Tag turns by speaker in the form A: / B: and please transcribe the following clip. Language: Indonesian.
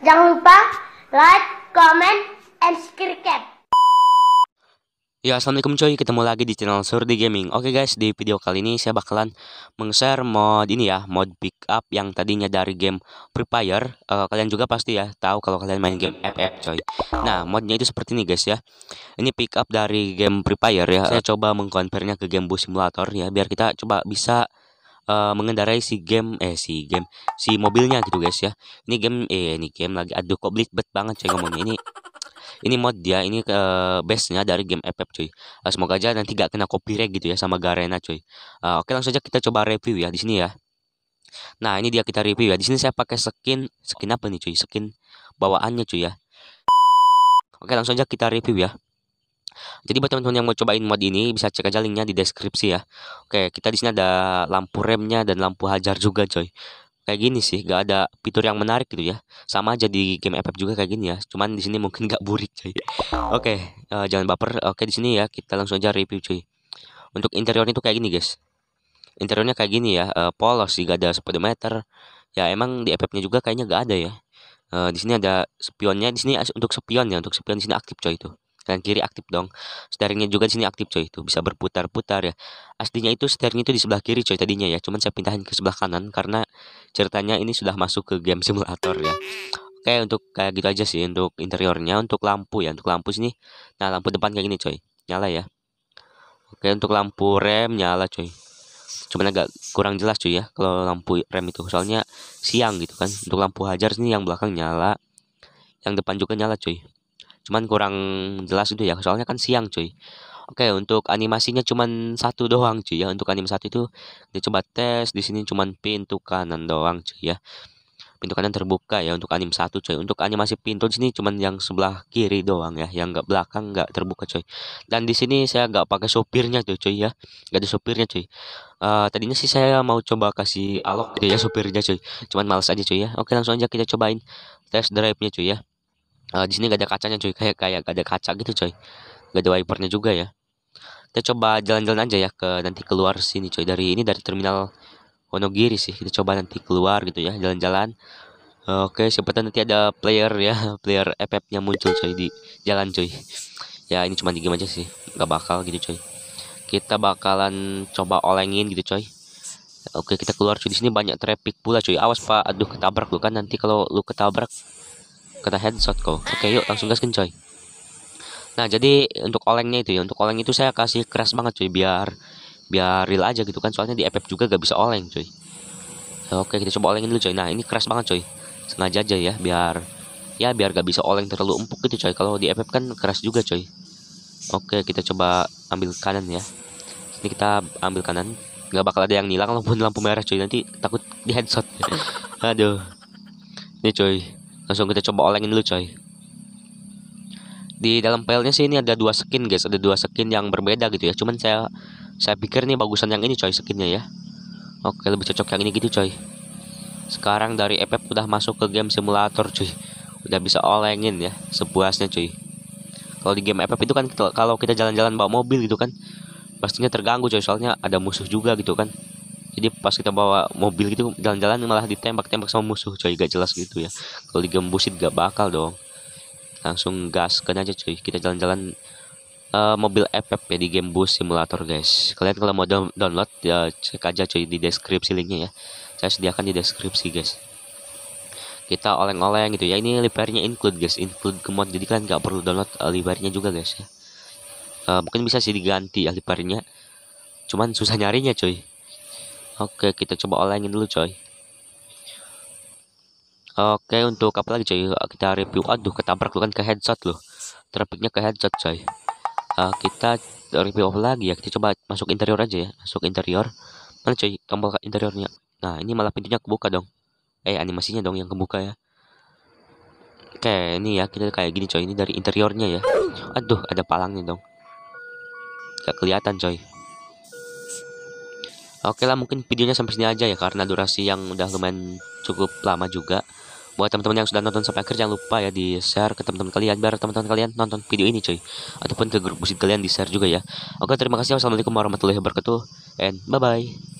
A: Jangan lupa like, comment, and subscribe. Ya, assalamualaikum coy Ketemu lagi di channel Surdi Gaming. Oke guys, di video kali ini saya bakalan meng-share mod ini ya, mod pick up yang tadinya dari game Free Fire. Uh, kalian juga pasti ya tahu kalau kalian main game FF coy. Nah, modnya itu seperti ini guys ya. Ini pick up dari game Free Fire ya. Saya eh, coba mengkonvernya ke game Bus Simulator ya, biar kita coba bisa uh, mengendarai si game eh si game si mobilnya gitu guys ya ini game eh ini game lagi aduh kok belibet banget cuy ngomongnya ini ini mod dia ini ke uh, base-nya dari game FF cuy uh, semoga aja nanti gak kena copyright gitu ya sama Garena cuy uh, eh, oke langsung aja kita coba review ya di sini ya nah ini dia kita review ya di sini saya pakai skin skin apa nih cuy skin bawaannya cuy ya oke langsung aja kita review ya jadi buat teman-teman yang mau cobain mod ini bisa cek aja linknya di deskripsi ya. Oke, kita di sini ada lampu remnya dan lampu hajar juga coy. Kayak gini sih, gak ada fitur yang menarik gitu ya. Sama aja di game FF juga kayak gini ya. Cuman di sini mungkin gak burik coy. Oke, uh, jangan baper. Oke di sini ya kita langsung aja review coy. Untuk interiornya itu kayak gini guys. Interiornya kayak gini ya, uh, polos sih gak ada speedometer. Ya emang di FF-nya juga kayaknya gak ada ya. Uh, di sini ada spionnya di sini untuk spion ya untuk spion di sini aktif coy itu kanan kiri aktif dong. Steeringnya juga di sini aktif coy, itu bisa berputar-putar ya. Aslinya itu steering itu di sebelah kiri coy tadinya ya, cuman saya pindahin ke sebelah kanan karena ceritanya ini sudah masuk ke game simulator ya. Oke, untuk kayak gitu aja sih untuk interiornya, untuk lampu ya, untuk lampu sini. Nah, lampu depan kayak gini coy, nyala ya. Oke, untuk lampu rem nyala coy. Cuman agak kurang jelas cuy ya kalau lampu rem itu soalnya siang gitu kan. Untuk lampu hajar sini yang belakang nyala. Yang depan juga nyala cuy. Cuman kurang jelas itu ya, soalnya kan siang cuy. Oke, untuk animasinya cuman satu doang cuy ya. Untuk anime satu itu coba tes di sini cuman pintu kanan doang cuy ya. Pintu kanan terbuka ya untuk anime satu cuy. Untuk animasi pintu di sini cuman yang sebelah kiri doang ya, yang nggak belakang nggak terbuka cuy. Dan di sini saya nggak pakai sopirnya tuh cuy ya. nggak ada sopirnya cuy. Uh, tadinya sih saya mau coba kasih alok gitu ya sopirnya cuy. Cuman males aja cuy ya. Oke, langsung aja kita cobain tes drive-nya cuy ya uh, di sini gak ada kacanya cuy kayak kayak gak ada kaca gitu coy gak ada wipernya juga ya kita coba jalan-jalan aja ya ke nanti keluar sini coy dari ini dari terminal Wonogiri sih kita coba nanti keluar gitu ya jalan-jalan uh, oke okay, siapa tahu nanti ada player ya player FF nya muncul coy di jalan coy ya ini cuma di game aja sih gak bakal gitu coy kita bakalan coba olengin gitu coy Oke kita keluar cuy di sini banyak traffic pula cuy awas pak aduh ketabrak lu kan nanti kalau lu ketabrak kena headshot kok oke yuk langsung gaskin coy nah jadi untuk olengnya itu ya untuk oleng itu saya kasih keras banget coy biar biar real aja gitu kan soalnya di FF juga gak bisa oleng coy oke kita coba olengin dulu coy nah ini keras banget coy sengaja aja ya biar ya biar gak bisa oleng terlalu empuk gitu coy kalau di FF kan keras juga coy oke kita coba ambil kanan ya ini kita ambil kanan gak bakal ada yang nilang walaupun lampu merah coy nanti takut di headshot aduh ini coy langsung kita coba olengin dulu coy di dalam filenya sih ini ada dua skin guys ada dua skin yang berbeda gitu ya cuman saya saya pikir nih bagusan yang ini coy skinnya ya oke lebih cocok yang ini gitu coy sekarang dari FF udah masuk ke game simulator cuy udah bisa olengin ya sepuasnya cuy kalau di game FF itu kan kalau kita jalan-jalan bawa mobil gitu kan pastinya terganggu coy soalnya ada musuh juga gitu kan jadi pas kita bawa mobil gitu jalan-jalan malah ditembak-tembak sama musuh coy gak jelas gitu ya kalau digembusin gak bakal dong langsung gas gaskan aja coy. kita jalan-jalan uh, mobil FF ya di game bus simulator guys kalian kalau mau download ya cek aja coy di deskripsi linknya ya saya sediakan di deskripsi guys kita oleng-oleng gitu ya ini livernya include guys include ke mod jadi kalian gak perlu download uh, livernya juga guys ya uh, mungkin bisa sih diganti ya livernya cuman susah nyarinya coy. Oke, kita coba olengin dulu, coy. Oke, untuk apa lagi, coy? Kita review. Aduh, ketabrak lu kan ke headset loh. Trafficnya ke headset coy. Uh, kita review apa lagi ya? Kita coba masuk interior aja ya. Masuk interior. Mana, coy? Tombol interiornya. Nah, ini malah pintunya kebuka dong. Eh, animasinya dong yang kebuka ya. Oke, ini ya kita kayak gini coy. Ini dari interiornya ya. Aduh, ada palangnya dong. Gak kelihatan coy. Oke lah mungkin videonya sampai sini aja ya karena durasi yang udah lumayan cukup lama juga. Buat teman-teman yang sudah nonton sampai akhir jangan lupa ya di share ke teman-teman kalian biar teman-teman kalian nonton video ini cuy ataupun ke grup musik kalian di share juga ya. Oke terima kasih wassalamualaikum warahmatullahi wabarakatuh and bye bye.